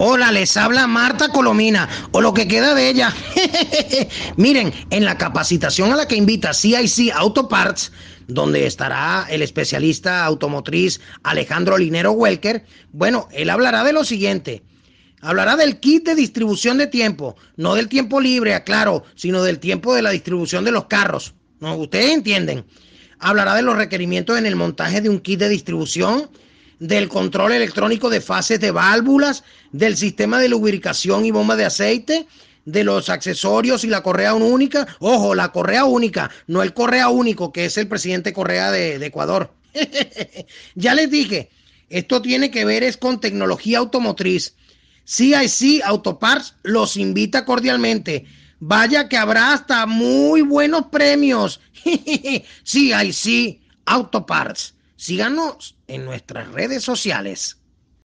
Hola, les habla Marta Colomina, o lo que queda de ella. Miren, en la capacitación a la que invita CIC Auto Parts, donde estará el especialista automotriz Alejandro Linero Welker, bueno, él hablará de lo siguiente. Hablará del kit de distribución de tiempo, no del tiempo libre, aclaro, sino del tiempo de la distribución de los carros. Ustedes entienden. Hablará de los requerimientos en el montaje de un kit de distribución, del control electrónico de fases de válvulas, del sistema de lubricación y bomba de aceite, de los accesorios y la correa única. Ojo, la correa única, no el correa único, que es el presidente Correa de, Ecuador. ya les dije, esto tiene que ver es con tecnología automotriz. CIC Autoparts los invita cordialmente. Vaya que habrá hasta muy buenos premios. CIC Autoparts. Síganos en nuestras redes sociales.